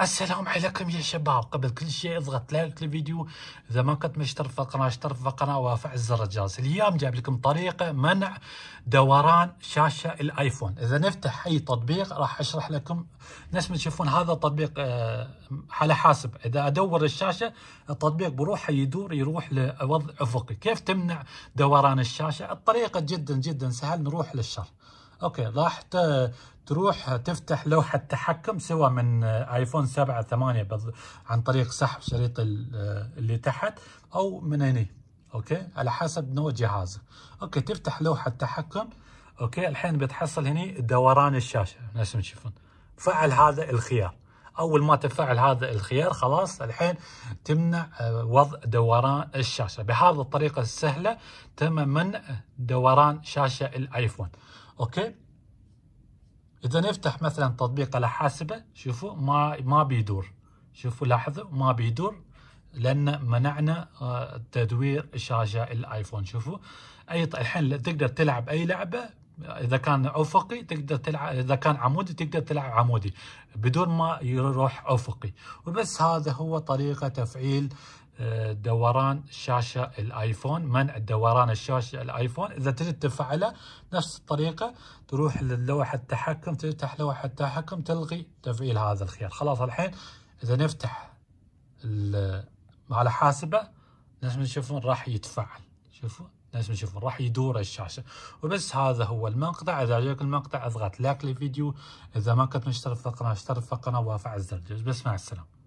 السلام عليكم يا شباب قبل كل شيء اضغط لايك للفيديو اذا ما كنت مشترك في القناه اشترك في القناه وافعل زر الجرس اليوم جايب لكم طريقه منع دوران شاشه الايفون اذا نفتح اي تطبيق راح اشرح لكم نفس ما تشوفون هذا تطبيق آه، على حاسب اذا ادور الشاشه التطبيق بروحه يدور يروح لوضع افقي كيف تمنع دوران الشاشه الطريقه جدا جدا سهل نروح للشرح اوكي راح تروح تفتح لوحة تحكم سواء من ايفون 7 8 عن طريق سحب شريط اللي تحت او من هني اوكي على حسب نوع جهازك اوكي تفتح لوحة تحكم اوكي الحين بتحصل هني دوران الشاشة نفس ما تشوفون فعل هذا الخيار اول ما تفعل هذا الخيار خلاص الحين تمنع آه، وضع دوران الشاشه بهذه الطريقه السهله تم منع دوران شاشه الايفون اوكي اذا نفتح مثلا تطبيق على حاسبه شوفوا ما ما بيدور شوفوا لاحظوا ما بيدور لان منعنا آه، تدوير شاشه الايفون شوفوا اي الحين تقدر تلعب اي لعبه اذا كان افقي تقدر تلعب اذا كان عمودي تقدر تلعب عمودي بدون ما يروح افقي وبس هذا هو طريقه تفعيل دوران شاشة الايفون منع دوران الشاشة الايفون اذا تجي تفعله نفس الطريقة تروح للوحة التحكم تفتح لوحة التحكم تلغي تفعيل هذا الخيار خلاص الحين اذا نفتح على حاسبة نفس ما تشوفون راح يتفعل شوفوا نفس ما تشوفون راح يدور الشاشة وبس هذا هو المقطع إذا عجبك المقطع اضغط لايك للفيديو إذا ما كنت مشترك في القناة اشترك في القناة وافعل زر الجرس بس مع السلامة